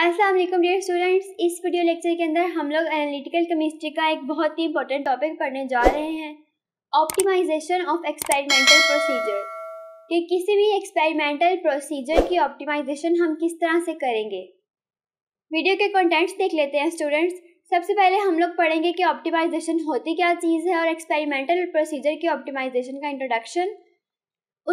अस्सलाम वालेकुम dear students इस वीडियो लेक्चर के अंदर हम लोग एनालिटिकल केमिस्ट्री का एक बहुत ही इंपॉर्टेंट टॉपिक पढ़ने जा रहे हैं ऑप्टिमाइजेशन ऑफ एक्सपेरिमेंटल प्रोसीजर कि किसी भी एक्सपेरिमेंटल प्रोसीजर की ऑप्टिमाइजेशन हम किस तरह से करेंगे वीडियो के कंटेंट्स देख लेते हैं स्टूडेंट्स सबसे पहले हम लोग पढ़ेंगे कि ऑप्टिमाइजेशन होती क्या चीज़ है और एक्सपेरिमेंटल प्रोसीजर की ऑप्टिमाइजेशन का इंट्रोडक्शन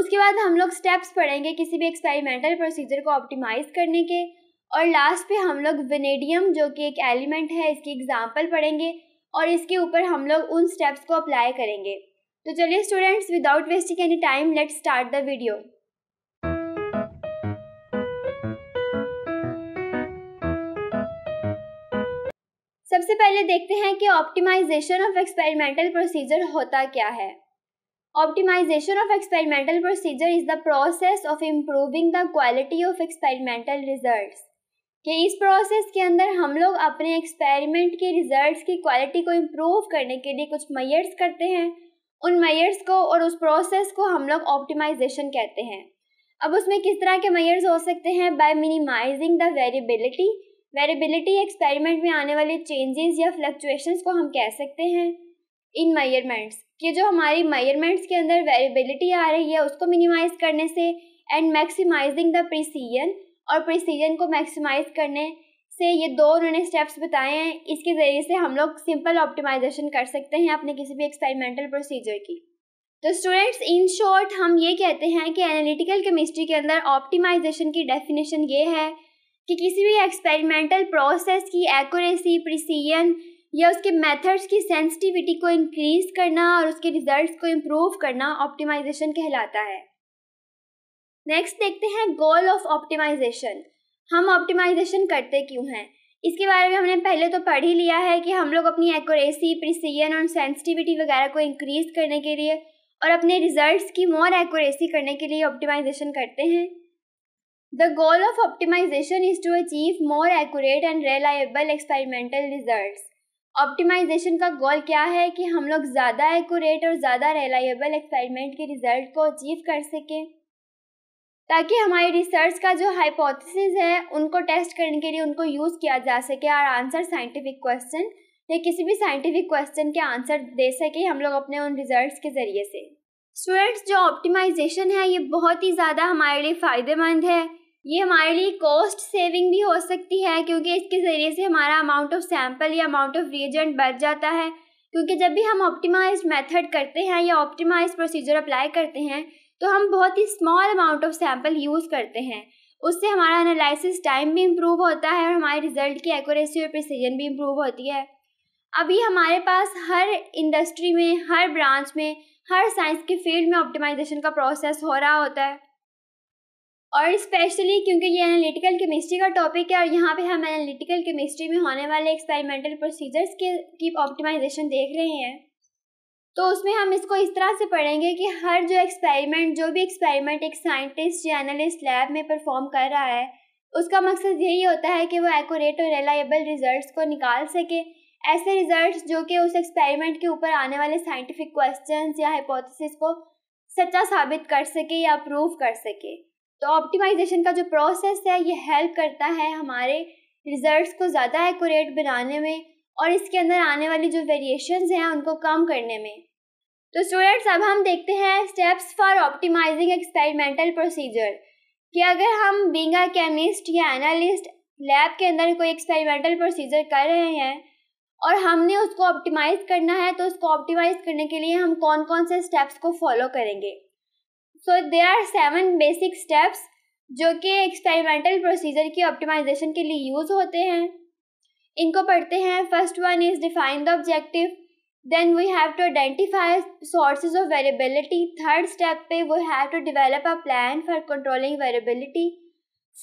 उसके बाद हम लोग स्टेप्स पढ़ेंगे किसी भी एक्सपेरिमेंटल प्रोसीजर को ऑप्टिमाइज़ करने के और लास्ट पे हम लोग वेनेडियम जो कि एक एलिमेंट है इसकी एग्जाम्पल पढ़ेंगे और इसके ऊपर हम लोग उन स्टेप्स को अप्लाई करेंगे तो चलिए students without wasting any time let start the video सबसे पहले देखते हैं कि ऑप्टिमाइजेशन ऑफ एक्सपेरिमेंटल प्रोसीजर होता क्या है optimisation of experimental procedure is the process of improving the quality of experimental results. कि इस प्रोसेस के अंदर हम लोग अपने एक्सपेरिमेंट के रिजल्ट्स की क्वालिटी को इम्प्रूव करने के लिए कुछ मैयर्स करते हैं उन मैयर्स को और उस प्रोसेस को हम लोग ऑप्टिमाइजेशन कहते हैं अब उसमें किस तरह के मैयर्स हो सकते हैं by minimising the variability variability experiment में आने वाले चेंजेस या फ्लक्चुएशंस को हम कह सकते हैं इन मैयरमेंट्स कि जो हमारी मैयरमेंट्स के अंदर वेरिएबिलिटी आ रही है उसको मिनिमाइज करने से एंड मैक्सिमाइजिंग द प्रिसीजन और प्रिसीजन को मैक्सिमाइज करने से ये दो उन्होंने स्टेप्स बताए हैं इसके ज़रिए से हम लोग सिंपल ऑप्टिमाइजेशन कर सकते हैं अपने किसी भी एक्सपेरिमेंटल प्रोसीजर की तो स्टूडेंट्स इन शॉर्ट हम ये कहते हैं कि एनालिटिकल केमिस्ट्री के अंदर ऑप्टिमाइजेशन की डेफिनेशन ये है कि किसी भी एक्सपेरिमेंटल प्रोसेस की एक्यूरेसी प्रिसीजन या उसके मेथड्स की सेंसिटिविटी को इंक्रीज करना और उसके रिजल्ट्स को इम्प्रूव करना ऑप्टिमाइजेशन कहलाता है नेक्स्ट देखते हैं गोल ऑफ ऑप्टिमाइजेशन हम ऑप्टिमाइजेशन करते क्यों हैं इसके बारे में हमने पहले तो पढ़ ही लिया है कि हम लोग अपनी एक्यूरेसी प्रिसीजन और सेंसिटिविटी वगैरह को इंक्रीज करने के लिए और अपने रिजल्ट्स की मोर एक्यूरेसी करने के लिए ऑप्टिमाइजेशन करते हैं the goal of optimisation is to achieve more accurate and reliable experimental result optimisation का गोल क्या है कि हम लोग ज़्यादा एक्यूरेट और ज़्यादा रिलायबल एक्सपेरिमेंट के रिजल्ट को अचीव कर सकें ताकि हमारी रिसर्च का जो हाइपोथेसिस है उनको टेस्ट करने के लिए उनको यूज़ किया जा सके और आंसर साइंटिफिक क्वेश्चन या किसी भी साइंटिफिक क्वेश्चन के आंसर दे सके हम लोग अपने उन रिजल्ट्स के ज़रिए से स्टूडेंट्स जो ऑप्टिमाइजेशन है ये बहुत ही ज़्यादा हमारे लिए फ़ायदेमंद है ये हमारे लिए कॉस्ट सेविंग भी हो सकती है क्योंकि इसके ज़रिए से हमारा अमाउंट ऑफ सैम्पल या अमाउंट ऑफ रिएजेंट बच जाता है क्योंकि जब भी हम ऑप्टिमाइज मेथड करते हैं या ऑप्टिमाइज प्रोसीजर अप्लाई करते हैं तो हम बहुत ही small amount of sample use करते हैं उससे हमारा एनालिसिस टाइम भी इम्प्रूव होता है और हमारे रिजल्ट की एक्यूरेसी और प्रिसीजन भी इम्प्रूव होती है अभी हमारे पास हर इंडस्ट्री में हर ब्रांच में हर साइंस के फील्ड में ऑप्टिमाइजेशन का प्रोसेस हो रहा होता है और स्पेशली क्योंकि ये एनालिटिकल केमिस्ट्री का टॉपिक है और यहाँ पे हम एनालिटिकल केमिस्ट्री में होने वाले एक्सपेरिमेंटल प्रोसीजर्स के की ऑप्टिमाइजेशन देख रहे हैं तो उसमें हम इसको इस तरह से पढ़ेंगे कि हर जो एक्सपेरिमेंट जो भी एक्सपेरिमेंट एक साइंटिस्ट या एनालिस्ट लैब में परफॉर्म कर रहा है उसका मकसद यही होता है कि वो एकोरेट और रिलायबल रिजल्ट्स को निकाल सके ऐसे रिजल्ट्स जो कि उस एक्सपेरिमेंट के ऊपर आने वाले साइंटिफिक क्वेश्चन या हाइपोथेसिस को सच्चा साबित कर सके या प्रूव कर सके तो ऑप्टिमाइजेशन का जो प्रोसेस है ये हेल्प करता है हमारे रिजल्ट्स को ज़्यादा एकोरेट बनाने में और इसके अंदर आने वाली जो वेरिएशंस हैं उनको कम करने में तो स्टूडेंट्स अब हम देखते हैं steps for optimising experimental procedure कि अगर हम बींग केमिस्ट या एनालिस्ट लैब के अंदर कोई एक्सपेरिमेंटल प्रोसीजर कर रहे हैं और हमने उसको ऑप्टिमाइज करना है तो उसको ऑप्टिमाइज करने के लिए हम कौन कौन से स्टेप्स को फॉलो करेंगे so they are seven basic steps जो कि एक्सपेरिमेंटल प्रोसीजर की ऑप्टिमाइजेशन के लिए यूज़ होते हैं इनको पढ़ते हैं first one is define the objective then we have to identify sources of variability third step पे we have to develop a plan for controlling variability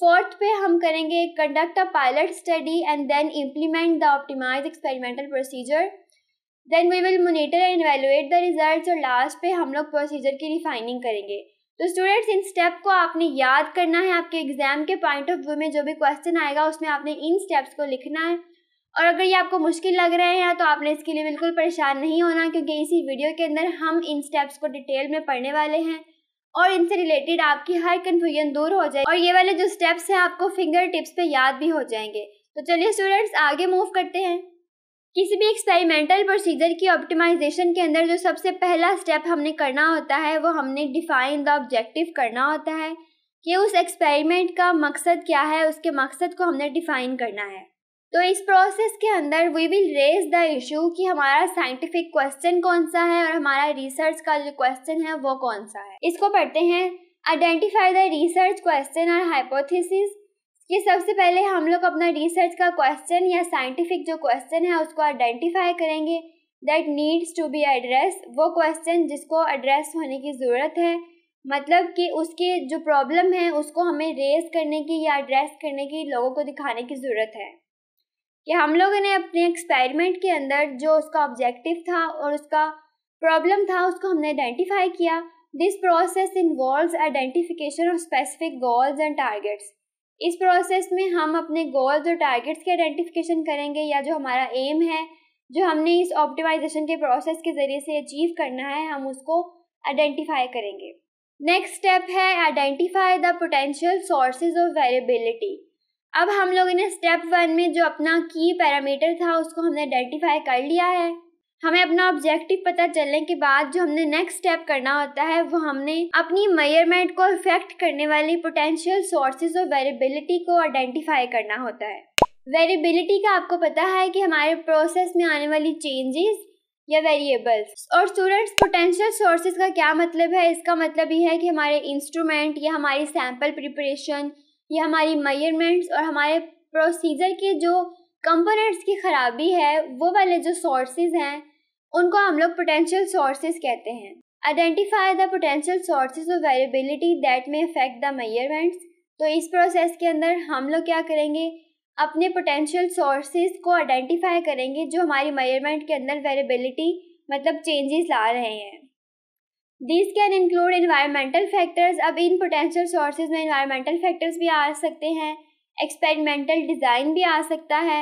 fourth पे हम करेंगे conduct a pilot study and then implement the optimise experimental procedure then we will monitor and evaluate the result और last पे हम लोग procedure की refining करेंगे तो स्टूडेंट्स इन स्टेप को आपने याद करना है आपके एग्जाम के पॉइंट ऑफ व्यू में जो भी क्वेश्चन आएगा उसमें आपने इन स्टेप्स को लिखना है और अगर ये आपको मुश्किल लग रहे हैं तो आपने इसके लिए बिल्कुल परेशान नहीं होना क्योंकि इसी वीडियो के अंदर हम इन स्टेप्स को डिटेल में पढ़ने वाले हैं और इनसे रिलेटेड आपकी हर कन्फ्यूजन दूर हो जाए और ये वाले जो स्टेप्स हैं आपको फिंगर टिप्स पर याद भी हो जाएंगे तो चलिए स्टूडेंट्स आगे मूव करते हैं किसी भी एक्सपेरिमेंटल प्रोसीजर की ऑप्टिमाइजेशन के अंदर जो सबसे पहला स्टेप हमने करना होता है वो हमने डिफाइन द ऑब्जेक्टिव करना होता है कि उस एक्सपेरिमेंट का मकसद क्या है उसके मकसद को हमने डिफाइन करना है तो इस प्रोसेस के अंदर we will raise the issue कि हमारा साइंटिफिक क्वेश्चन कौन सा है और हमारा रिसर्च का जो क्वेश्चन है वो कौन सा है इसको पढ़ते हैं आइडेंटिफाई द रिसर्च क्वेश्चन और हाइपोथेसिस कि सबसे पहले हम लोग अपना रिसर्च का क्वेश्चन या साइंटिफिक जो क्वेश्चन है उसको आइडेंटिफाई करेंगे that needs to be address वो क्वेश्चन जिसको एड्रेस होने की ज़रूरत है मतलब कि उसके जो प्रॉब्लम है उसको हमें रेज करने की या एड्रेस करने की लोगों को दिखाने की ज़रूरत है कि हम लोगों ने अपने एक्सपेरिमेंट के अंदर जो उसका ऑब्जेक्टिव था और उसका प्रॉब्लम था उसको हमने आइडेंटिफाई किया this process involve identification of specific goals and targets इस प्रोसेस में हम अपने गोल्स और टारगेट्स के आइडेंटिफिकेशन करेंगे या जो हमारा एम है जो हमने इस ऑप्टिमाइजेशन के प्रोसेस के ज़रिए से अचीव करना है हम उसको आइडेंटिफाई करेंगे नेक्स्ट स्टेप है identify the potential sources of variability अब हम लोग ने स्टेप वन में जो अपना की पैरामीटर था उसको हमने आइडेंटिफाई कर लिया है हमें अपना ऑब्जेक्टिव पता चलने के बाद जो हमने नेक्स्ट स्टेप करना होता है वो हमने अपनी मयरमेंट को इफेक्ट करने वाली पोटेंशियल सोर्सेज और वेरिएबिलिटी को आइडेंटिफाई करना होता है वेरिएबिलिटी का आपको पता है कि हमारे प्रोसेस में आने वाली चेंजेस या वेरिएबल्स और स्टूडेंट्स पोटेंशियल सोर्सेज का क्या मतलब है इसका मतलब ये है कि हमारे इंस्ट्रूमेंट या हमारी सैम्पल प्रिपरेशन ये हमारी मयरमेंट्स और हमारे प्रोसीजर के जो कंपोनेंट्स की ख़राबी है वो वाले जो सोर्सेज हैं उनको हम लोग पोटेंशियल सोर्सेज कहते हैं identify the potential sources of variability that may affect the measurements तो इस प्रोसेस के अंदर हम लोग क्या करेंगे अपने पोटेंशियल सोर्सेज को आइडेंटिफाई करेंगे जो हमारी मयरमेंट के अंदर वेरिएबिलिटी मतलब चेंजेस ला रहे हैं this can include environmental factors अब इन पोटेंशियल सोर्सेज में इन्वायरमेंटल फैक्टर्स भी आ सकते हैं एक्सपेरिमेंटल डिज़ाइन भी आ सकता है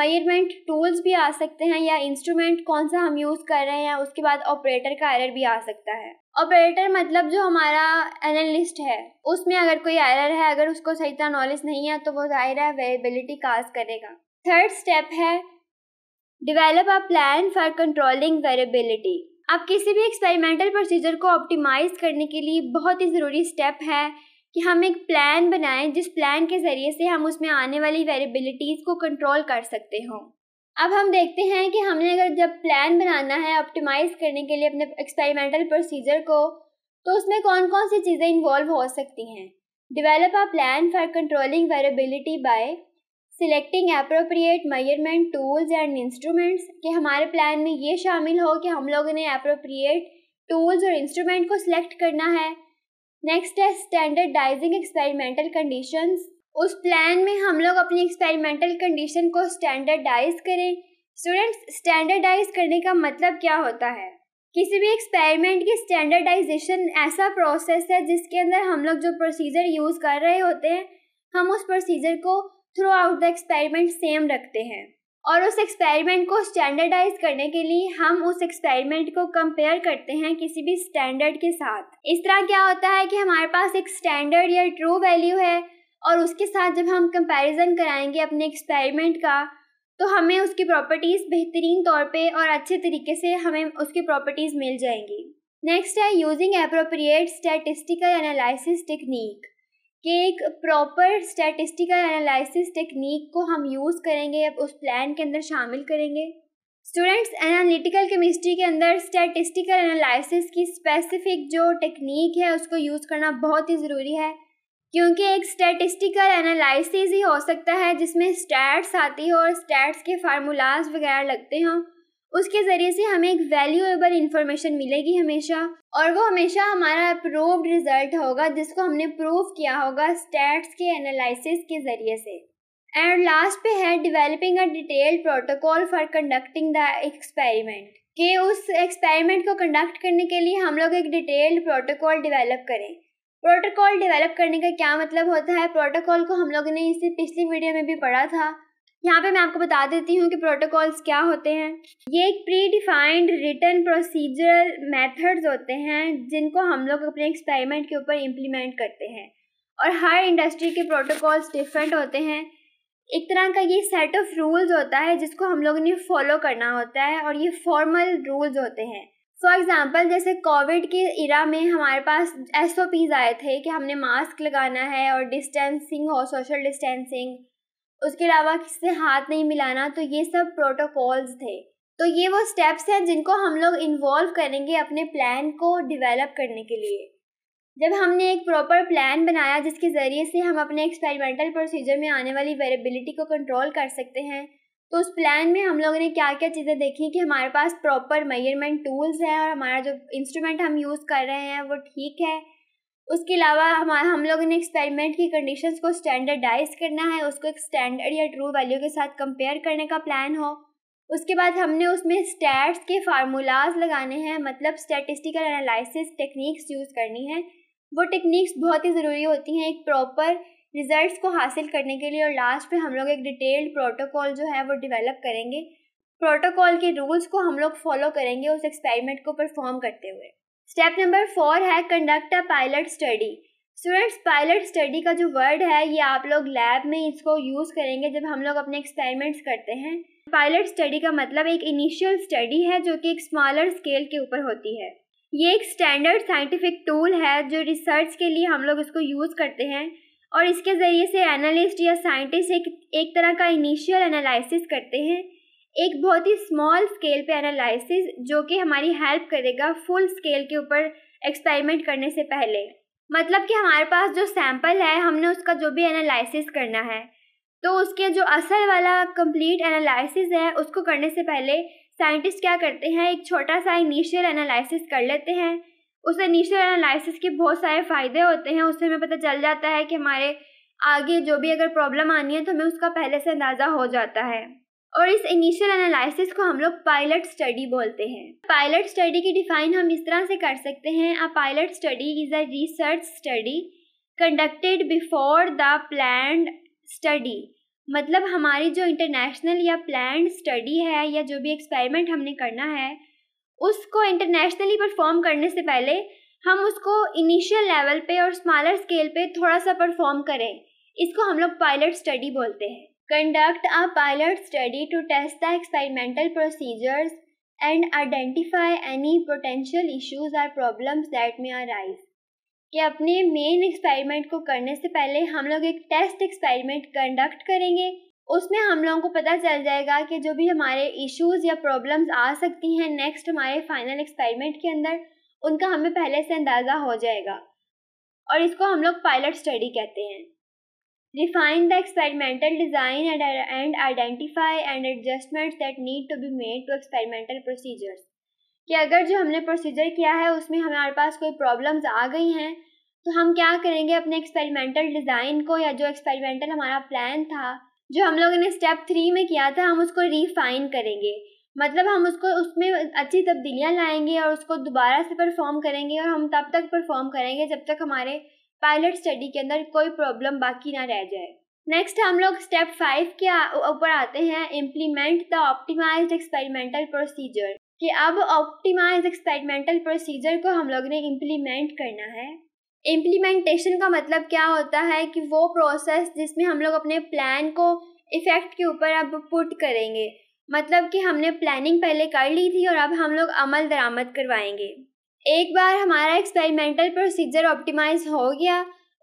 मयरमेंट टूल्स भी आ सकते हैं या इंस्ट्रूमेंट कौन सा हम यूज़ कर रहे हैं उसके बाद ऑपरेटर का एरर भी आ सकता है ऑपरेटर मतलब जो हमारा एनालिस्ट है उसमें अगर कोई एरर है अगर उसको सही तरह नॉलेज नहीं है तो वो जाहिर है अवेलेबिलिटी काज करेगा थर्ड स्टेप है develop a plan for controlling variability आप किसी भी एक्सपेरिमेंटल प्रोसीजर को ऑप्टिमाइज करने के लिए बहुत ही ज़रूरी स्टेप है कि हम एक प्लान बनाएं जिस प्लान के ज़रिए से हम उसमें आने वाली वेरिबिलिटीज़ को कंट्रोल कर सकते हों अब हम देखते हैं कि हमने अगर जब प्लान बनाना है ऑप्टिमाइज़ करने के लिए अपने एक्सपेरिमेंटल प्रोसीजर को तो उसमें कौन कौन सी चीज़ें इन्वॉल्व हो सकती हैं develop a plan for controlling variability by selecting appropriate measurement tools and instruments कि हमारे प्लान में ये शामिल हो कि हम लोगों ने अप्रोप्रिएट टूल्स और इंस्ट्रूमेंट को सिलेक्ट करना है नेक्स्ट है स्टैंडर्डाइजिंग एक्सपेरिमेंटल कंडीशंस उस प्लान में हम लोग अपनी एक्सपेरिमेंटल कंडीशन को स्टैंडर्डाइज करें स्टूडेंट्स स्टैंडर्डाइज करने का मतलब क्या होता है किसी भी एक्सपेरिमेंट की स्टैंडर्डाइजेशन ऐसा प्रोसेस है जिसके अंदर हम लोग जो प्रोसीजर यूज़ कर रहे होते हैं हम उस प्रोसीजर को throughout the experiment same रखते हैं और उस एक्सपेरिमेंट को स्टैंडर्डाइज करने के लिए हम उस एक्सपेरिमेंट को कंपेयर करते हैं किसी भी स्टैंडर्ड के साथ इस तरह क्या होता है कि हमारे पास एक स्टैंडर्ड या ट्रू वैल्यू है और उसके साथ जब हम कंपैरिजन कराएंगे अपने एक्सपेरिमेंट का तो हमें उसकी प्रॉपर्टीज़ बेहतरीन तौर पे और अच्छे तरीके से हमें उसकी प्रॉपर्टीज़ मिल जाएंगी नेक्स्ट है using appropriate statistical analysis technique कि एक प्रॉपर स्टैटिस्टिकल एनालिसिस टेक्निक को हम यूज़ करेंगे या उस प्लान के अंदर शामिल करेंगे स्टूडेंट्स एनालिटिकल केमिस्ट्री के अंदर स्टैटिस्टिकल एनालिसिस की स्पेसिफिक जो टेक्निक है उसको यूज़ करना बहुत ही ज़रूरी है क्योंकि एक स्टैटिस्टिकल एनालिसिस ही हो सकता है जिसमें स्टैट्स आती हो और स्टैट्स के फार्मूलाज वगैरह लगते हों उसके ज़रिए से हमें एक वैल्यूएबल इंफॉर्मेशन मिलेगी हमेशा और वो हमेशा हमारा अप्रूव्ड रिजल्ट होगा जिसको हमने प्रूव किया होगा स्टैट्स के एनालिसिस के ज़रिए से एंड लास्ट पे है developing a detailed protocol for conducting the experiment कि उस एक्सपेरिमेंट को कंडक्ट करने के लिए हम लोग एक डिटेल्ड प्रोटोकॉल डिवेलप करें प्रोटोकॉल डेवलप करने का क्या मतलब होता है प्रोटोकॉल को हम लोगों ने इसे पिछली वीडियो में भी पढ़ा था यहाँ पे मैं आपको बता देती हूँ कि प्रोटोकॉल्स क्या होते हैं ये एक predefined return procedural methods होते हैं जिनको हम लोग अपने एक्सपेरिमेंट के ऊपर इम्प्लीमेंट करते हैं और हर इंडस्ट्री के प्रोटोकॉल्स डिफरेंट होते हैं एक तरह का ये सेट ऑफ रूल्स होता है जिसको हम लोगों ने फॉलो करना होता है और ये फॉर्मल रूल्स होते हैं फॉर एग्ज़ाम्पल जैसे कोविड के इरा में हमारे पास एस आए थे कि हमने मास्क लगाना है और डिस्टेंसिंग हो सोशल डिस्टेंसिंग उसके अलावा किसी से हाथ नहीं मिलाना तो ये सब प्रोटोकॉल्स थे तो ये वो स्टेप्स हैं जिनको हम लोग इन्वॉल्व करेंगे अपने प्लान को डिवेलप करने के लिए जब हमने एक प्रॉपर प्लान बनाया जिसके ज़रिए से हम अपने एक्सपेरिमेंटल प्रोसीजर में आने वाली वेरेबिलिटी को कंट्रोल कर सकते हैं तो उस प्लान में हम लोगों ने क्या क्या चीज़ें देखी कि हमारे पास प्रॉपर मेजरमेंट टूल्स हैं और हमारा जो इंस्ट्रूमेंट हम यूज़ कर रहे हैं वो ठीक है उसके अलावा हम हम लोगों ने एक्सपेरिमेंट की कंडीशंस को स्टैंडर्डाइज करना है उसको एक स्टैंडर्ड या ट्रू वैल्यू के साथ कंपेयर करने का प्लान हो उसके बाद हमने उसमें स्टैट्स के फार्मूलाज लगाने हैं मतलब स्टैटिस्टिकल एनालिसिस टेक्निक्स यूज़ करनी है वो टेक्निक्स बहुत ही ज़रूरी होती हैं एक प्रॉपर रिजल्ट्स को हासिल करने के लिए और लास्ट में हम लोग एक डिटेल्ड प्रोटोकॉल जो है वो डेवलप करेंगे प्रोटोकॉल के रूल्स को हम लोग फॉलो करेंगे उस एक्सपेरिमेंट को परफॉर्म करते हुए स्टेप नंबर फोर है conduct a pilot study students pilot study का जो वर्ड है ये आप लोग लैब में इसको यूज़ करेंगे जब हम लोग अपने एक्सपेरिमेंट्स करते हैं पायलट स्टडी का मतलब एक इनिशियल स्टडी है जो कि एक स्मॉलर स्केल के ऊपर होती है ये एक स्टैंडर्ड साइंटिफिक टूल है जो रिसर्च के लिए हम लोग इसको यूज़ करते हैं और इसके ज़रिए से एनालिस्ट या साइंटिस्ट एक एक तरह का इनिशियल एनालिसिस करते हैं एक बहुत ही स्मॉल स्केल पे एनालिसिस जो कि हमारी हेल्प करेगा फुल स्केल के ऊपर एक्सपेरिमेंट करने से पहले मतलब कि हमारे पास जो सैम्पल है हमने उसका जो भी एनालिसिस करना है तो उसके जो असल वाला कंप्लीट एनालिसिस है उसको करने से पहले साइंटिस्ट क्या करते हैं एक छोटा सा इनिशियल एनालिसिस कर लेते हैं उस इनिशियल एनालिसिस के बहुत सारे फ़ायदे होते हैं उससे हमें पता चल जाता है कि हमारे आगे जो भी अगर प्रॉब्लम आनी है तो हमें उसका पहले से अंदाज़ा हो जाता है और इस इनिशियल एनालिसिस को हम लोग पायलट स्टडी बोलते हैं पायलट स्टडी की डिफाइन हम इस तरह से कर सकते हैं a pilot study is a research study conducted before the planned study मतलब हमारी जो इंटरनेशनल या प्लैंड स्टडी है या जो भी एक्सपेरिमेंट हमने करना है उसको इंटरनेशनली परफॉर्म करने से पहले हम उसको इनिशियल लेवल पे और स्मॉलर स्केल पे थोड़ा सा परफॉर्म करें इसको हम लोग पायलट स्टडी बोलते हैं conduct a pilot study to test the experimental procedures and identify any potential issues or problems that may arise. कि अपने मेन एक्सपेरिमेंट को करने से पहले हम लोग एक टेस्ट एक्सपेरिमेंट कंडक्ट करेंगे उसमें हम लोगों को पता चल जाएगा कि जो भी हमारे इश्यूज या प्रॉब्लम्स आ सकती हैं नेक्स्ट हमारे फाइनल एक्सपेरिमेंट के अंदर उनका हमें पहले से अंदाज़ा हो जाएगा और इसको हम लोग पायलट स्टडी कहते हैं refine the experimental design and, and identify and adjustments that need to be made to experimental procedures कि अगर जो हमने प्रोसीजर किया है उसमें हमारे पास कोई प्रॉब्लम्स आ गई हैं तो हम क्या करेंगे अपने एक्सपेरिमेंटल डिज़ाइन को या जो एक्सपेरिमेंटल हमारा प्लान था जो हम लोगों ने स्टेप थ्री में किया था हम उसको रिफाइन करेंगे मतलब हम उसको उसमें अच्छी तब्दीलियाँ लाएंगे और उसको दोबारा से परफॉर्म करेंगे और हम तब तक परफॉर्म करेंगे जब तक हमारे पायलट स्टडी के अंदर कोई प्रॉब्लम बाकी ना रह जाए नेक्स्ट हम लोग स्टेप फाइव के ऊपर आते हैं implement the optimise experimental procedure कि अब ऑप्टिमाइज एक्सपेरिमेंटल प्रोसीजर को हम लोग ने इम्प्लीमेंट करना है इम्प्लीमेंटेशन का मतलब क्या होता है कि वो प्रोसेस जिसमें हम लोग अपने प्लान को इफ़ेक्ट के ऊपर अब पुट करेंगे मतलब कि हमने प्लानिंग पहले कर ली थी और अब हम लोग अमल दरामद करवाएंगे एक बार हमारा एक्सपेरिमेंटल प्रोसीजर ऑप्टिमाइज हो गया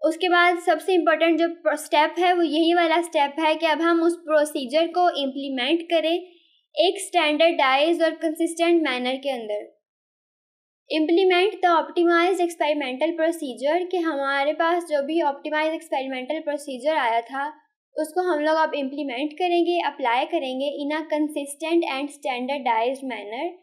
उसके बाद सबसे इम्पोर्टेंट जो स्टेप है वो यही वाला स्टेप है कि अब हम उस प्रोसीजर को इम्प्लीमेंट करें एक स्टैंडर्डाइज और कंसिस्टेंट मैनर के अंदर implement the optimise experimental procedure कि हमारे पास जो भी ऑप्टिमाइज एक्सपेरिमेंटल प्रोसीजर आया था उसको हम लोग अब इम्प्लीमेंट करेंगे अप्लाई करेंगे in a consistent and standardize manner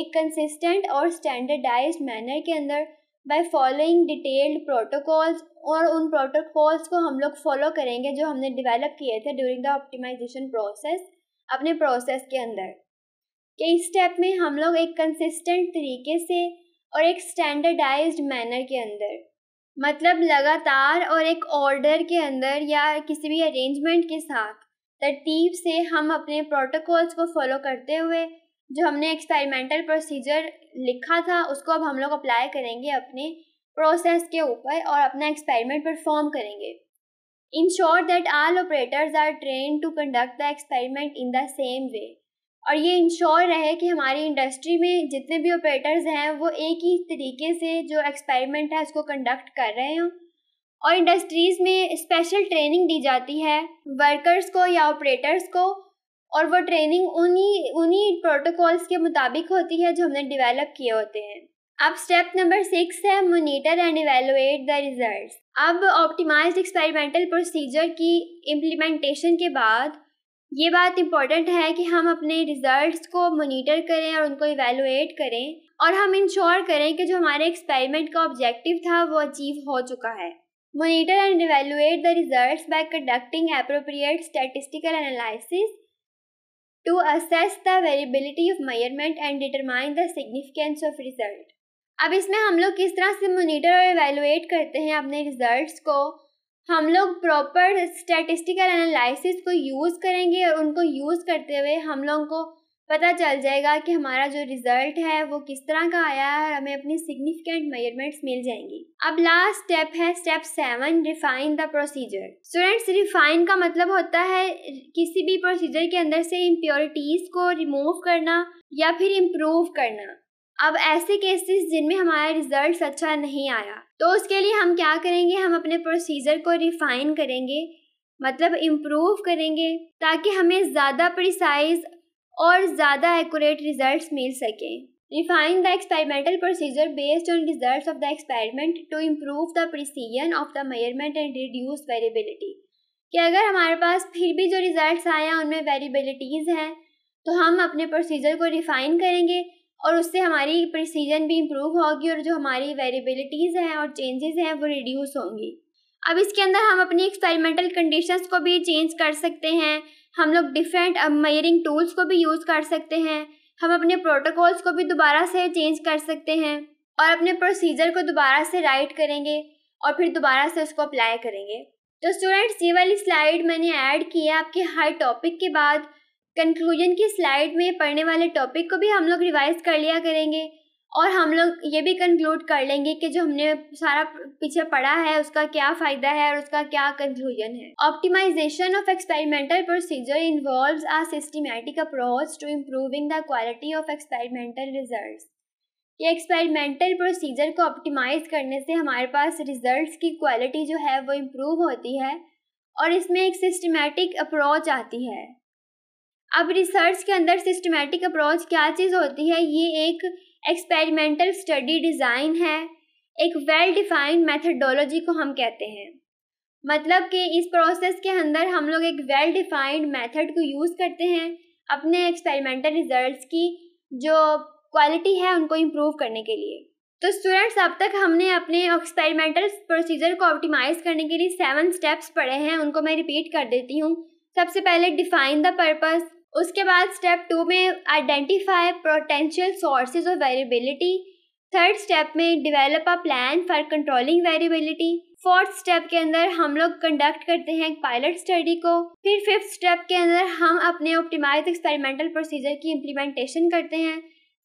एक कंसिस्टेंट और स्टैंडर्डाइज मैनर के अंदर बाय फॉलोइंग डिटेल्ड प्रोटोकॉल्स और उन प्रोटोकॉल्स को हम लोग फॉलो करेंगे जो हमने डिवेलप किए थे ड्यूरिंग द ऑप्टिमाइजेशन प्रोसेस अपने प्रोसेस के अंदर कि इस स्टेप में हम लोग एक कंसिस्टेंट तरीके से और एक स्टैंडर्डाइज मैनर के अंदर मतलब लगातार और एक ऑर्डर के अंदर या किसी भी अरेंजमेंट के साथ तरतीब से हम अपने प्रोटोकॉल्स को फॉलो करते हुए जो हमने एक्सपेरिमेंटल प्रोसीजर लिखा था उसको अब हम लोग अप्लाई करेंगे अपने प्रोसेस के ऊपर और अपना एक्सपेरिमेंट परफॉर्म करेंगे ensure that all operators are train to conduct the experiment in the same way और ये इंश्योर रहे कि हमारी इंडस्ट्री में जितने भी ऑपरेटर्स हैं वो एक ही तरीके से जो एक्सपेरिमेंट है उसको कंडक्ट कर रहे हों और इंडस्ट्रीज़ में स्पेशल ट्रेनिंग दी जाती है वर्कर्स को या ऑपरेटर्स को और वो ट्रेनिंग उन्हीं उन्हीं प्रोटोकॉल्स के मुताबिक होती है जो हमने डेवलप किए होते हैं अब स्टेप नंबर सिक्स है monitor and evaluate the result अब ऑप्टिमाइज्ड एक्सपेरिमेंटल प्रोसीजर की इम्प्लीमेंटेशन के बाद ये बात इम्पॉर्टेंट है कि हम अपने रिजल्ट्स को मोनिटर करें और उनको इवेलुएट करें और हम इंश्योर करें कि जो हमारे एक्सपेरिमेंट का ऑब्जेक्टिव था वो अचीव हो चुका है monitor and evaluate the result by conducting appropriate statistical analysis to assess the variability of measurement and determine the significance of result. अब इसमें हम लोग किस तरह से मोनिटर और एवेलुएट करते हैं अपने रिजल्ट्स को हम लोग प्रॉपर स्टैटिस्टिकल एनालिसिस को यूज़ करेंगे और उनको यूज़ करते हुए हम लोगों को पता चल जाएगा कि हमारा जो रिज़ल्ट है वो किस तरह का आया है और हमें अपनी सिग्निफिकेंट मेजरमेंट्स मिल जाएंगी अब लास्ट स्टेप है step seven refine the procedure students refine का मतलब होता है किसी भी प्रोसीजर के अंदर से इम्प्योरिटीज़ को रिमूव करना या फिर इम्प्रूव करना अब ऐसे केसेस जिनमें हमारा रिजल्ट अच्छा नहीं आया तो उसके लिए हम क्या करेंगे हम अपने प्रोसीजर को रिफाइन करेंगे मतलब इम्प्रूव करेंगे ताकि हमें ज़्यादा प्रिसाइज और ज़्यादा एक्यूरेट रिजल्ट्स मिल सकें refine the experimental procedure based on result of the experiment to improve the precision of the measurement and reduce variability कि अगर हमारे पास फिर भी जो रिज़ल्ट आए हैं उनमें वेरिएबिलिटीज़ हैं तो हम अपने प्रोसीजर को रिफ़ाइन करेंगे और उससे हमारी प्रिसीजन भी इम्प्रूव होगी और जो हमारी वेरिएबिलिटीज़ हैं और चेंजेस हैं वो रिड्यूस होंगी अब इसके अंदर हम अपनी एक्सपेरिमेंटल कंडीशंस को भी चेंज कर सकते हैं हम लोग डिफरेंट मेयरिंग टूल्स को भी यूज़ कर सकते हैं हम अपने प्रोटोकॉल्स को भी दोबारा से चेंज कर सकते हैं और अपने प्रोसीजर को दोबारा से राइट करेंगे और फिर दोबारा से उसको अप्लाई करेंगे तो स्टूडेंट्स ये वाली स्लाइड मैंने ऐड की है आपके हर टॉपिक के बाद कंक्लूजन की स्लाइड में पढ़ने वाले टॉपिक को भी हम लोग रिवाइज कर लिया करेंगे और हम लोग ये भी कंक्लूड कर लेंगे कि जो हमने सारा पीछे पढ़ा है उसका क्या फ़ायदा है और उसका क्या कंक्लूजन है optimisation of experimental procedure involve a systematic approach to improving the quality of experimental result ये एक्सपेरिमेंटल प्रोसीजर को ऑप्टिमाइज करने से हमारे पास रिजल्ट्स की क्वालिटी जो है वो इम्प्रूव होती है और इसमें एक सिस्टमेटिक अप्रोच आती है अब रिसर्च के अंदर सिस्टमेटिक अप्रोच क्या चीज़ होती है ये एक एक्सपेरिमेंटल स्टडी डिज़ाइन है एक वेल डिफाइंड मेथडोलॉजी को हम कहते हैं मतलब कि इस प्रोसेस के अंदर हम लोग एक वेल डिफाइंड मेथड को यूज़ करते हैं अपने एक्सपेरिमेंटल रिजल्ट्स की जो क्वालिटी है उनको इम्प्रूव करने के लिए तो स्टूडेंट्स अब तक हमने अपने एक्सपेरिमेंटल प्रोसीजर को ऑप्टिमाइज करने के लिए सेवन स्टेप्स पढ़े हैं उनको मैं रिपीट कर देती हूँ सबसे पहले डिफाइन द पर्पस उसके बाद स्टेप टू में identify potential sources of variability third step में develop a plan for controlling variability fourth step के अंदर हम लोग कंडक्ट करते हैं पायलट स्टडी को फिर फिफ्थ स्टेप के अंदर हम अपने ऑप्टिमाइज एक्सपेरिमेंटल प्रोसीजर की इम्प्लीमेंटेशन करते हैं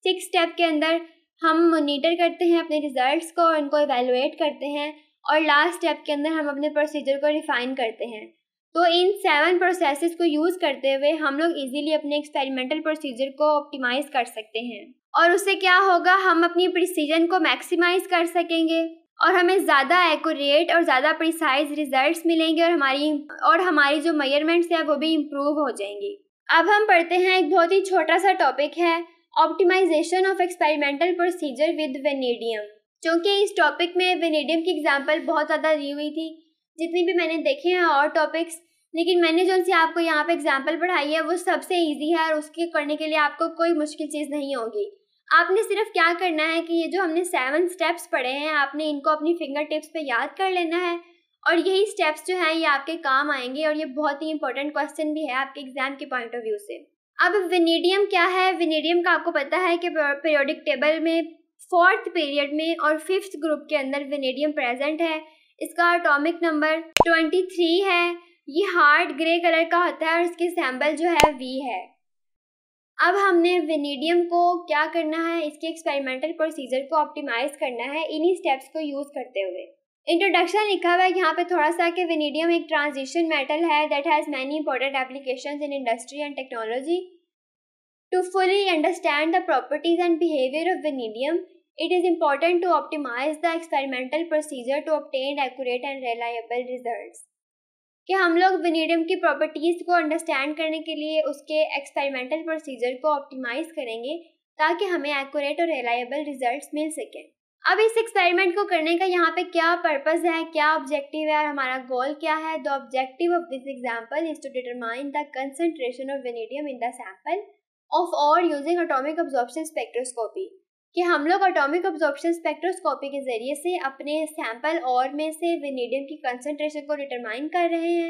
सिक्स स्टेप के अंदर हम मोनिटर करते हैं अपने रिजल्ट्स को और इनको एवेलुएट करते हैं और लास्ट स्टेप के अंदर हम अपने प्रोसीजर को रिफाइन करते हैं तो इन सेवन प्रोसेसेस को यूज़ करते हुए हम लोग इजीली अपने एक्सपेरिमेंटल प्रोसीजर को ऑप्टिमाइज कर सकते हैं और उससे क्या होगा हम अपनी प्रिसीजन को मैक्सिमाइज कर सकेंगे और हमें ज़्यादा एक्यूरेट और ज़्यादा प्रिसाइज रिजल्ट्स मिलेंगे और हमारी और हमारी जो मेयरमेंट्स हैं वो भी इम्प्रूव हो जाएंगी अब हम पढ़ते हैं एक बहुत ही छोटा सा टॉपिक है optimisation of experimental procedure with vanadium क्योंकि इस टॉपिक में वेनेडियम की एग्जाम्पल बहुत ज़्यादा दी हुई थी जितनी भी मैंने देखे हैं और टॉपिक्स लेकिन मैंने जो सी आपको यहाँ पे एग्जाम्पल पढ़ाई है वो सबसे ईजी है और उसके करने के लिए आपको कोई मुश्किल चीज़ नहीं होगी आपने सिर्फ क्या करना है कि ये जो हमने सेवन स्टेप्स पढ़े हैं आपने इनको अपनी फिंगर टिप्स पे याद कर लेना है और यही स्टेप्स जो हैं ये आपके काम आएंगे और ये बहुत ही इंपॉर्टेंट क्वेश्चन भी है आपके एग्जाम के पॉइंट ऑफ व्यू से अब विनीडियम क्या है विनीडियम का आपको पता है कि पीरियोडिक टेबल में फोर्थ पीरियड में और फिफ्थ ग्रुप के अंदर विनीडियम प्रेजेंट है इसका अटोमिक नंबर 23 है ये हार्ड ग्रे कलर का होता है और इसके सैम्बल जो है वी है अब हमने विनीडियम को क्या करना है इसके एक्सपेरिमेंटल प्रोसीजर को ऑप्टिमाइज करना है इन्हीं स्टेप्स को यूज़ करते हुए इंट्रोडक्शन लिखा हुआ है यहाँ पे थोड़ा सा कि विनीडियम एक ट्रांजिशन मेटल है that has many important application in industry and technology to fully understand the properties and behaviour of vanadium It is important to optimize the experimental procedure to obtain accurate and reliable results. कि हम लोग विनीडियम की properties को understand करने के लिए उसके experimental procedure को ऑप्टिमाइज करेंगे ताकि हमें एक्यूरेट और रिलायबल रिजल्ट्स मिल सकें अब इस एक्सपेरिमेंट को करने का यहाँ पे क्या पर्पस है क्या ऑब्जेक्टिव है और हमारा गोल क्या है the objective of this example is to determine the concentration of vanadium in the sample of all using atomic absorption spectroscopy कि हम लोग अटोमिक ऑब्जॉर्प्शन स्पेक्ट्रोस्कोपी के जरिए से अपने सैंपल और में से विनीडियम की कंसनट्रेशन को डिटरमाइन कर रहे हैं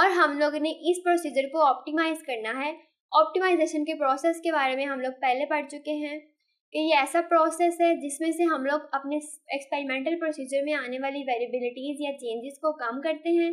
और हम लोग ने इस प्रोसीजर को ऑप्टिमाइज करना है ऑप्टिमाइजेशन के प्रोसेस के बारे में हम लोग पहले पढ़ चुके हैं कि ये ऐसा प्रोसेस है जिसमें से हम लोग अपने एक्सपेरिमेंटल प्रोसीजर में आने वाली वेरिएबिलिटीज या चेंजेस को कम करते हैं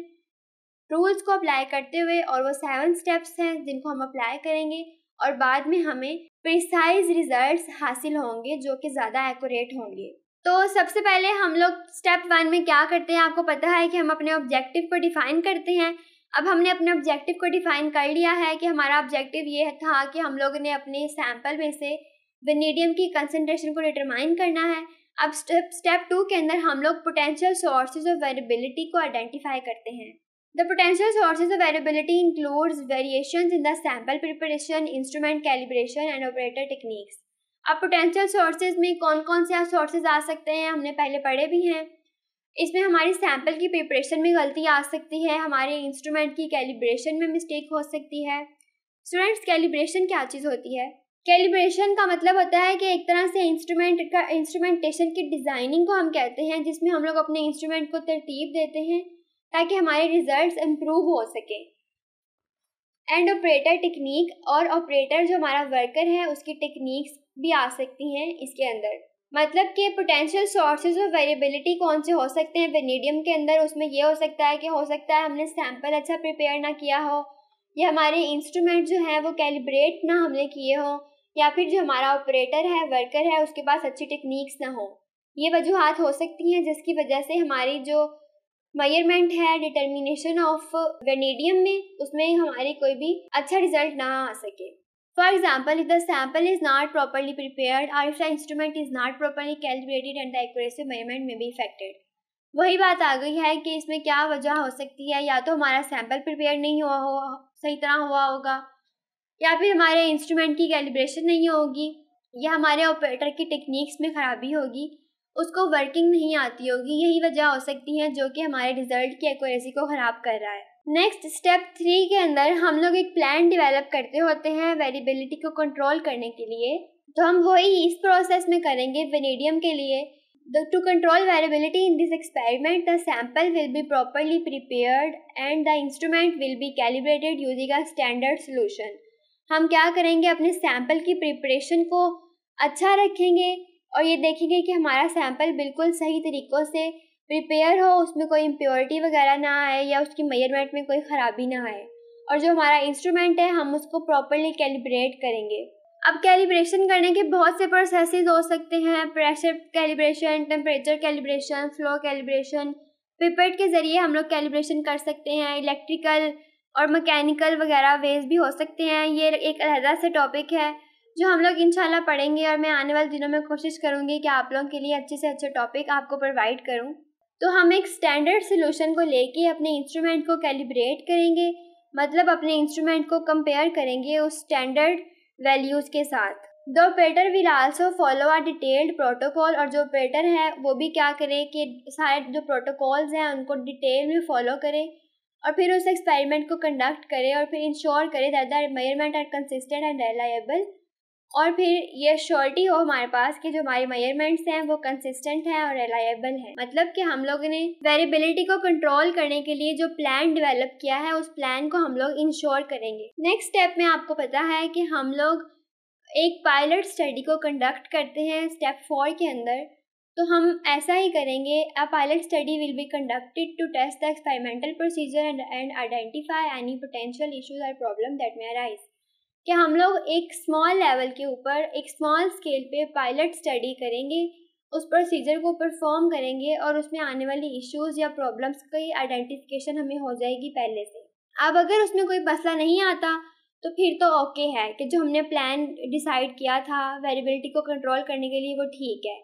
रूल्स को अप्लाई करते हुए और वो सेवन स्टेप्स हैं जिनको हम अप्लाई करेंगे और बाद में हमें प्रिसाइज रिजल्ट्स हासिल होंगे जो कि ज़्यादा एक्यूरेट होंगे तो सबसे पहले हम लोग स्टेप वन में क्या करते हैं आपको पता है कि हम अपने ऑब्जेक्टिव को डिफ़ाइन करते हैं अब हमने अपने ऑब्जेक्टिव को डिफ़ाइन कर लिया है कि हमारा ऑब्जेक्टिव ये था कि हम लोग ने अपने सैम्पल में से वेनेडियम की कंसनट्रेशन को डिटरमाइन करना है अब स्टेप स्टेप टू के अंदर हम लोग पोटेंशियल सोर्सेज ऑफ वेरेबिलिटी को आइडेंटिफाई करते हैं The potential sources of variability includes variations in the sample preparation, instrument calibration and operator techniques. अब पोटेंशियल सोर्सेज में कौन कौन से सोर्सेज आ सकते हैं हमने पहले पढ़े भी हैं इसमें हमारी सैम्पल की प्रिपरेशन में गलती आ सकती है हमारे इंस्ट्रूमेंट की कैलिब्रेशन में मिस्टेक हो सकती है स्टूडेंट्स कैलिब्रेशन क्या चीज़ होती है कैलिब्रेशन का मतलब होता है कि एक तरह से इंस्ट्रूमेंट का इंस्ट्रूमेंटेशन की डिज़ाइनिंग को हम कहते हैं जिसमें हम लोग अपने इंस्ट्रूमेंट को तरतीब देते हैं ताकि हमारे रिजल्ट्स इम्प्रूव हो सके एंड ऑपरेटर टेक्निक और ऑपरेटर जो हमारा वर्कर है उसकी टेक्निक्स भी आ सकती हैं इसके अंदर मतलब कि पोटेंशियल सोर्सेज ऑफ वेरिएबिलिटी कौन से हो सकते हैं वेनेडियम के अंदर उसमें यह हो सकता है कि हो सकता है हमने सैम्पल अच्छा प्रिपेयर ना किया हो या हमारे इंस्ट्रूमेंट जो हैं वो कैलिब्रेट ना हमने किए हों या फिर जो हमारा ऑपरेटर है वर्कर है उसके पास अच्छी टेक्निक्स ना हो ये वजूहत हो सकती हैं जिसकी वजह से हमारी जो मयरमेंट है डिटर्मिनेशन ऑफ वेनेडियम में उसमें हमारे कोई भी अच्छा रिजल्ट ना आ सके for example if the sample is not properly prepared और if the instrument is not properly calculated and accuracy measurement में भी इफेक्टेड वही बात आ गई है कि इसमें क्या वजह हो सकती है या तो हमारा सैम्पल प्रिपेयर नहीं हुआ हो सही तरह हुआ होगा या फिर हमारे इंस्ट्रूमेंट की कैलिब्रेशन नहीं होगी या हमारे ऑपरेटर की टेक्निक्स में ख़राबी होगी उसको वर्किंग नहीं आती होगी यही वजह हो सकती है जो कि हमारे रिजल्ट की एक्यूरेसी को ख़राब कर रहा है नेक्स्ट स्टेप थ्री के अंदर हम लोग एक प्लान डेवलप करते होते हैं वेरिएबिलिटी को कंट्रोल करने के लिए तो हम वही इस प्रोसेस में करेंगे वेनेडियम के लिए the to control variability in this experiment the sample will be properly prepared and the instrument will be calibrated using a standard solution हम क्या करेंगे अपने सैम्पल की प्रिपरेशन को अच्छा रखेंगे और ये देखेंगे कि हमारा सैंपल बिल्कुल सही तरीक़ों से प्रिपेयर हो उसमें कोई इम्प्योरिटी वगैरह ना आए या उसकी मेयरमेंट में कोई ख़राबी ना आए और जो हमारा इंस्ट्रूमेंट है हम उसको प्रॉपरली कैलिब्रेट करेंगे अब कैलिब्रेशन करने के बहुत से प्रोसेसेस हो सकते हैं pressure calibration temperature calibration flow calibration pipette के ज़रिए हम लोग कैलिब्रेशन कर सकते हैं इलेक्ट्रिकल और मैकेनिकल वगैरह वेज भी हो सकते हैं ये एक अलहदा से टॉपिक है जो हम लोग इंशाल्लाह पढ़ेंगे और मैं आने वाले दिनों में कोशिश करूँगी कि आप लोगों के लिए अच्छे से अच्छे टॉपिक आपको प्रोवाइड करूँ तो हम एक स्टैंडर्ड सोल्यूशन को लेके अपने इंस्ट्रूमेंट को कैलिब्रेट करेंगे मतलब अपने इंस्ट्रूमेंट को कंपेयर करेंगे उस स्टैंडर्ड वैल्यूज़ के साथ the operator will also follow are detailed protocol और जो ऑपरेटर है वो भी क्या करे कि सारे जो प्रोटोकॉल्स हैं उनको डिटेल में फॉलो करे और फिर उस एक्सपेरिमेंट को कंडक्ट करे और फिर इंश्योर करे that the measurement are consistent and reliable और फिर ये श्योरिटी हो हमारे पास कि जो हमारे मेयरमेंट्स हैं वो कंसिस्टेंट हैं और रिलायबल हैं मतलब कि हम लोगों ने वेरिएबिलिटी को कंट्रोल करने के लिए जो प्लान डेवलप किया है उस प्लान को हम लोग इंश्योर करेंगे नेक्स्ट स्टेप में आपको पता है कि हम लोग एक पायलट स्टडी को कंडक्ट करते हैं स्टेप फोर के अंदर तो हम ऐसा ही करेंगे a pilot study will be conducted to test the experimental procedure and identify any potential issues और प्रॉब्लम दैट मे अराइज कि हम लोग एक स्मॉल लेवल के ऊपर एक स्मॉल स्केल पे पायलट स्टडी करेंगे उस प्रोसीजर को परफॉर्म करेंगे और उसमें आने वाली इश्यूज या प्रॉब्लम्स की आइडेंटिफिकेशन हमें हो जाएगी पहले से अब अगर उसमें कोई मसला नहीं आता तो फिर तो ओके है कि जो हमने प्लान डिसाइड किया था वेरिबिलिटी को कंट्रोल करने के लिए वो ठीक है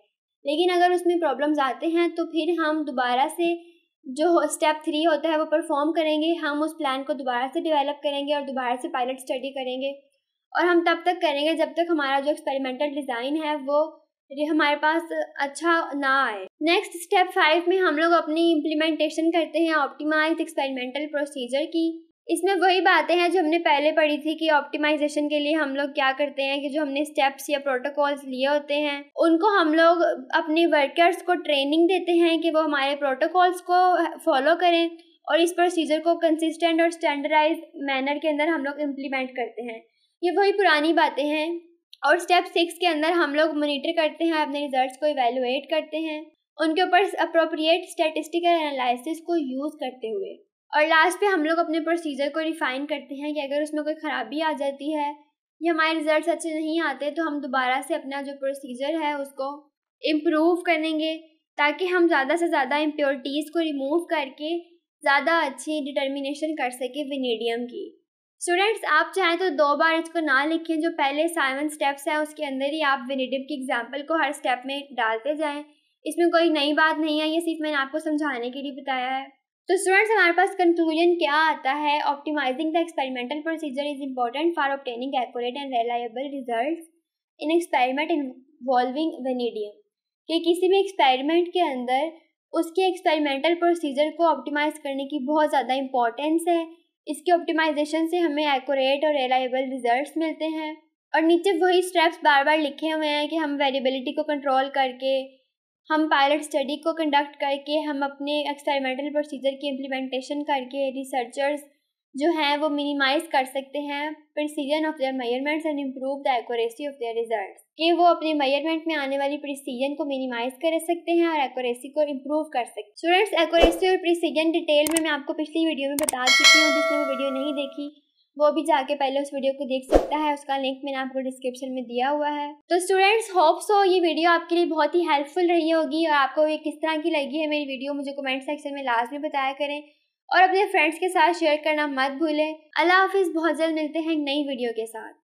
लेकिन अगर उसमें प्रॉब्लम्स आते हैं तो फिर हम दोबारा से जो स्टेप थ्री होता है वो परफॉर्म करेंगे हम उस प्लान को दोबारा से डेवलप करेंगे और दोबारा से पायलट स्टडी करेंगे और हम तब तक करेंगे जब तक हमारा जो एक्सपेरिमेंटल डिज़ाइन है वो हमारे पास अच्छा ना आए नेक्स्ट स्टेप फाइव में हम लोग अपनी इम्प्लीमेंटेशन करते हैं ऑप्टिमाइज एक्सपेरिमेंटल प्रोसीजर की इसमें वही बातें हैं जो हमने पहले पढ़ी थी कि ऑप्टिमाइजेशन के लिए हम लोग क्या करते हैं कि जो हमने स्टेप्स या प्रोटोकॉल्स लिए होते हैं उनको हम लोग अपने वर्कर्स को ट्रेनिंग देते हैं कि वो हमारे प्रोटोकॉल्स को फॉलो करें और इस प्रोसीजर को कंसिस्टेंट और स्टैंडर्डाइज मैनर के अंदर हम लोग इम्प्लीमेंट करते हैं ये वही पुरानी बातें हैं और स्टेप सिक्स के अंदर हम लोग मोनिटर करते हैं अपने रिज़ल्ट को इवेलुएट करते हैं उनके ऊपर अप्रोप्रिएट स्टेटिस्टिकल एनालिसिस को यूज़ करते हुए और लास्ट पे हम लोग अपने प्रोसीजर को रिफ़ाइन करते हैं कि अगर उसमें कोई ख़राबी आ जाती है या हमारे रिजल्ट्स अच्छे नहीं आते तो हम दोबारा से अपना जो प्रोसीजर है उसको इम्प्रूव करेंगे ताकि हम ज़्यादा से ज़्यादा इम्प्योरिटीज़ को रिमूव करके ज़्यादा अच्छी डिटर्मिनेशन कर सके विनीडियम की स्टूडेंट्स आप चाहें तो दो बार इसको ना लिखें जो पहले सेवन स्टेप्स है उसके अंदर ही आप विनेटिव की एग्जाम्पल को हर स्टेप में डालते जाएं इसमें कोई नई बात नहीं है ये सिर्फ मैंने आपको समझाने के लिए बताया है तो स्टूडेंट्स हमारे पास कंक्लूजन क्या आता है optimizing the experimental procedure is important for obtaining accurate and reliable result in experiment involving vanadium कि किसी भी एक्सपेरिमेंट के अंदर उसके एक्सपेरिमेंटल प्रोसीजर को ऑप्टिमाइज करने की बहुत ज़्यादा इंपॉर्टेंस है इसके ऑप्टिमाइजेशन से हमें एक्यूरेट और रिलायबल रिजल्ट्स मिलते हैं और नीचे वही स्टेप्स बार बार लिखे हुए हैं कि हम वेरिएबिलिटी को कंट्रोल करके हम पायलट स्टडी को कंडक्ट करके हम अपने एक्सपेरिमेंटल प्रोसीजर की इम्प्लीमेंटेशन करके रिसर्चर्स जो हैं वो मिनिमाइज कर सकते हैं precision of their measurements and improve the accuracy of their result कि वो अपने मेयरमेंट में आने वाली प्रिसीजन को मिनिमाइज कर सकते हैं और एक्यूरेसी को इम्प्रूव कर सकते हैं स्टूडेंट्स एक्यूरेसी और प्रिसीजन डिटेल में मैं आपको पिछली वीडियो में बता चुकी हूँ जिसने वो वीडियो नहीं देखी वो भी जाके पहले उस वीडियो को देख सकता है उसका लिंक मैंने आपको डिस्क्रिप्शन में दिया हुआ है तो स्टूडेंट्स होप सो ये वीडियो आपके लिए बहुत ही हेल्पफुल रही होगी और आपको ये किस तरह की लगी है मेरी वीडियो मुझे कमेंट सेक्शन में लास्ट में बताया करें और अपने फ्रेंड्स के साथ शेयर करना मत भूलें अल्लाह हाफिज़ बहुत जल्द मिलते हैं नई वीडियो के साथ